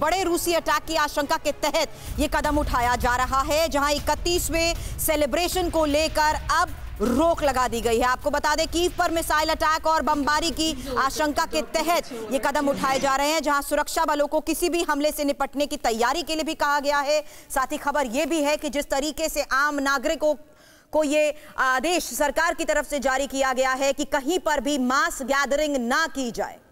बड़े रूसी अटैक की आशंका के तहत ये कदम उठाया जा रहा है जहां इकतीसवें सेलिब्रेशन को लेकर अब रोक लगा दी गई है आपको बता दें कीव पर मिसाइल अटैक और बमबारी की आशंका के तहत ये कदम उठाए जा रहे हैं जहां सुरक्षा बलों को किसी भी हमले से निपटने की तैयारी के लिए भी कहा गया है साथ ही खबर ये भी है कि जिस तरीके से आम नागरिकों को ये आदेश सरकार की तरफ से जारी किया गया है कि कहीं पर भी मास गैदरिंग ना की जाए